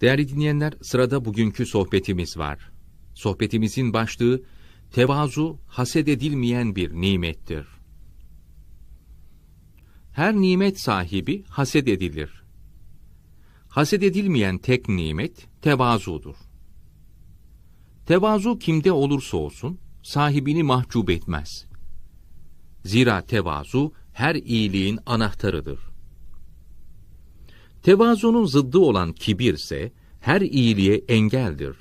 Değerli dinleyenler, sırada bugünkü sohbetimiz var. Sohbetimizin başlığı, tevazu haset edilmeyen bir nimettir. Her nimet sahibi haset edilir. Haset edilmeyen tek nimet tevazudur. Tevazu kimde olursa olsun sahibini mahcup etmez. Zira tevazu her iyiliğin anahtarıdır. Tevazunun zıddı olan kibirse her iyiliğe engeldir.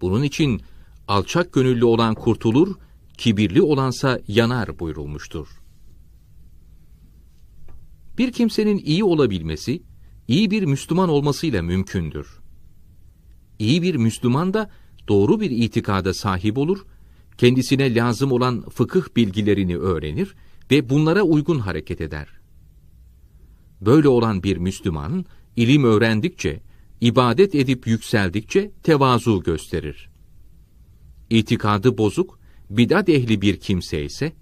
Bunun için alçak gönüllü olan kurtulur, kibirli olansa yanar buyurulmuştur. Bir kimsenin iyi olabilmesi, iyi bir Müslüman olmasıyla mümkündür. İyi bir Müslüman da doğru bir itikada sahip olur, kendisine lazım olan fıkıh bilgilerini öğrenir ve bunlara uygun hareket eder.'' Böyle olan bir Müslüman, ilim öğrendikçe, ibadet edip yükseldikçe tevazu gösterir. İtikadı bozuk, bidat ehli bir kimse ise,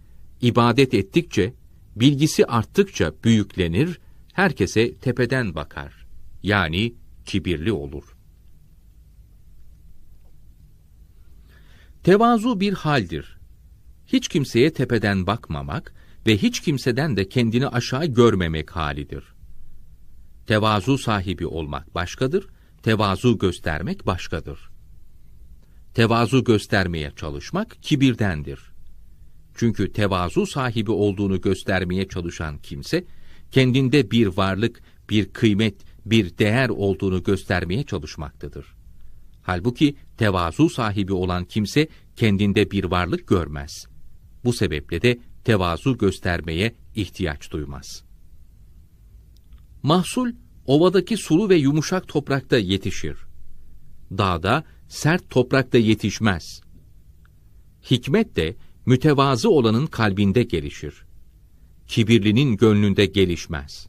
ibadet ettikçe, bilgisi arttıkça büyüklenir, herkese tepeden bakar. Yani kibirli olur. Tevazu bir haldir. Hiç kimseye tepeden bakmamak, ve hiç kimseden de kendini aşağı görmemek halidir. Tevazu sahibi olmak başkadır, tevazu göstermek başkadır. Tevazu göstermeye çalışmak kibirdendir. Çünkü tevazu sahibi olduğunu göstermeye çalışan kimse, kendinde bir varlık, bir kıymet, bir değer olduğunu göstermeye çalışmaktadır. Halbuki tevazu sahibi olan kimse kendinde bir varlık görmez. Bu sebeple de tevazu göstermeye ihtiyaç duymaz. Mahsul ovadaki sulu ve yumuşak toprakta yetişir. Dağda sert toprakta yetişmez. Hikmet de mütevazı olanın kalbinde gelişir. Kibirlinin gönlünde gelişmez.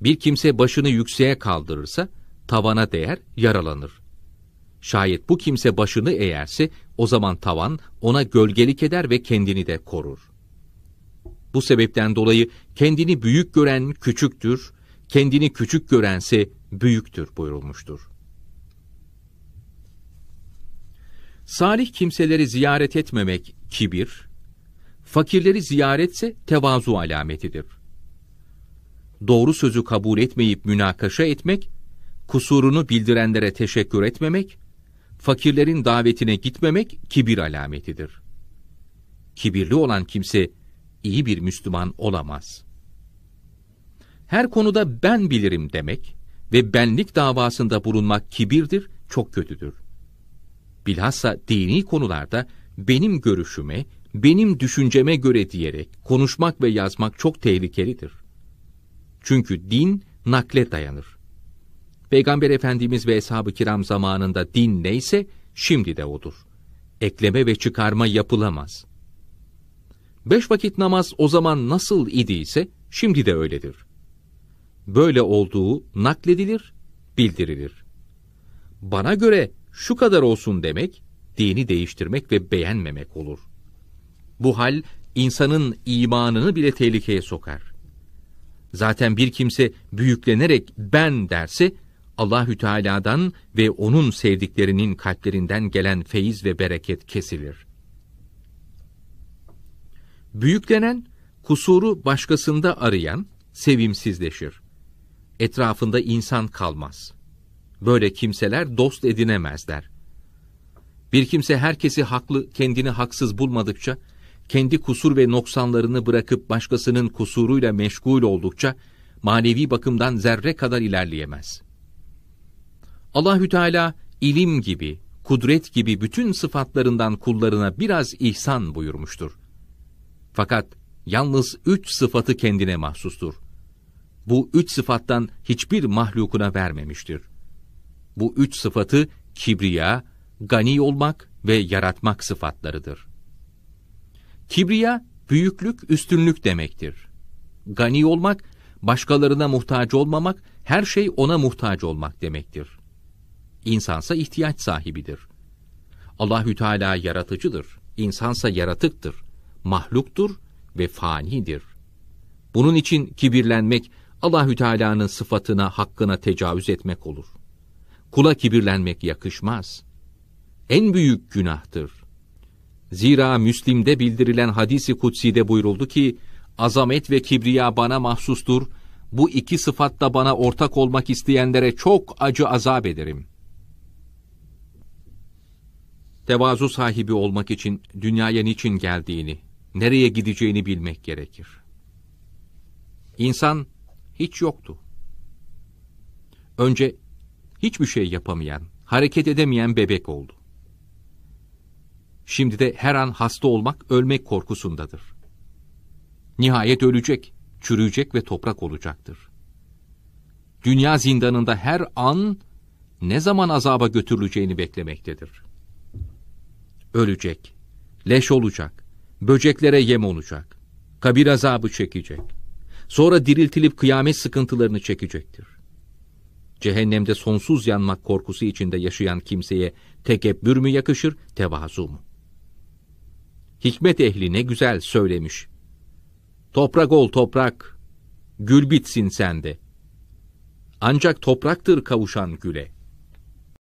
Bir kimse başını yükseğe kaldırırsa tavana değer, yaralanır. Şayet bu kimse başını eğerse o zaman tavan ona gölgelik eder ve kendini de korur. Bu sebepten dolayı kendini büyük gören küçüktür, kendini küçük görense büyüktür buyurulmuştur. Salih kimseleri ziyaret etmemek kibir, fakirleri ziyaretse tevazu alametidir. Doğru sözü kabul etmeyip münakaşa etmek, kusurunu bildirenlere teşekkür etmemek, fakirlerin davetine gitmemek kibir alametidir. Kibirli olan kimse iyi bir Müslüman olamaz. Her konuda ben bilirim demek ve benlik davasında bulunmak kibirdir, çok kötüdür. Bilhassa dini konularda benim görüşüme, benim düşünceme göre diyerek konuşmak ve yazmak çok tehlikelidir. Çünkü din nakle dayanır. Peygamber Efendimiz ve Eshab-ı Kiram zamanında din neyse şimdi de odur. Ekleme ve çıkarma yapılamaz. Beş vakit namaz o zaman nasıl idiyse şimdi de öyledir. Böyle olduğu nakledilir, bildirilir. Bana göre şu kadar olsun demek, dini değiştirmek ve beğenmemek olur. Bu hal insanın imanını bile tehlikeye sokar. Zaten bir kimse büyüklenerek ben derse Allahü Teala'dan ve onun sevdiklerinin kalplerinden gelen feyiz ve bereket kesilir. Büyüklenen, kusuru başkasında arayan sevimsizleşir. Etrafında insan kalmaz. Böyle kimseler dost edinemezler. Bir kimse herkesi haklı, kendini haksız bulmadıkça, kendi kusur ve noksanlarını bırakıp başkasının kusuruyla meşgul oldukça, manevi bakımdan zerre kadar ilerleyemez.'' Allahü Teala ilim gibi, kudret gibi bütün sıfatlarından kullarına biraz ihsan buyurmuştur. Fakat yalnız üç sıfatı kendine mahsustur. Bu üç sıfattan hiçbir mahlukuna vermemiştir. Bu üç sıfatı kibriya, gani olmak ve yaratmak sıfatlarıdır. Kibriya, büyüklük, üstünlük demektir. Gani olmak, başkalarına muhtaç olmamak, her şey ona muhtaç olmak demektir insansa ihtiyaç sahibidir. Allahü Teala yaratıcıdır. İnsansa yaratıktır. Mahluktur ve fanidir. Bunun için kibirlenmek Allahü Teala'nın sıfatına, hakkına tecavüz etmek olur. Kula kibirlenmek yakışmaz. En büyük günahtır. Zira Müslim'de bildirilen hadisi kutside buyuruldu ki, azamet ve kibriya bana mahsustur, bu iki sıfatla bana ortak olmak isteyenlere çok acı azap ederim tevazu sahibi olmak için dünyaya niçin geldiğini, nereye gideceğini bilmek gerekir. İnsan hiç yoktu. Önce hiçbir şey yapamayan, hareket edemeyen bebek oldu. Şimdi de her an hasta olmak, ölmek korkusundadır. Nihayet ölecek, çürüyecek ve toprak olacaktır. Dünya zindanında her an ne zaman azaba götürüleceğini beklemektedir.'' ölecek, leş olacak, böceklere yem olacak, kabir azabı çekecek. Sonra diriltilip kıyamet sıkıntılarını çekecektir. Cehennemde sonsuz yanmak korkusu içinde yaşayan kimseye tekebbür mü yakışır, tevazu mu? Hikmet ehli ne güzel söylemiş. Toprak ol toprak, gül bitsin sende. Ancak topraktır kavuşan güle.''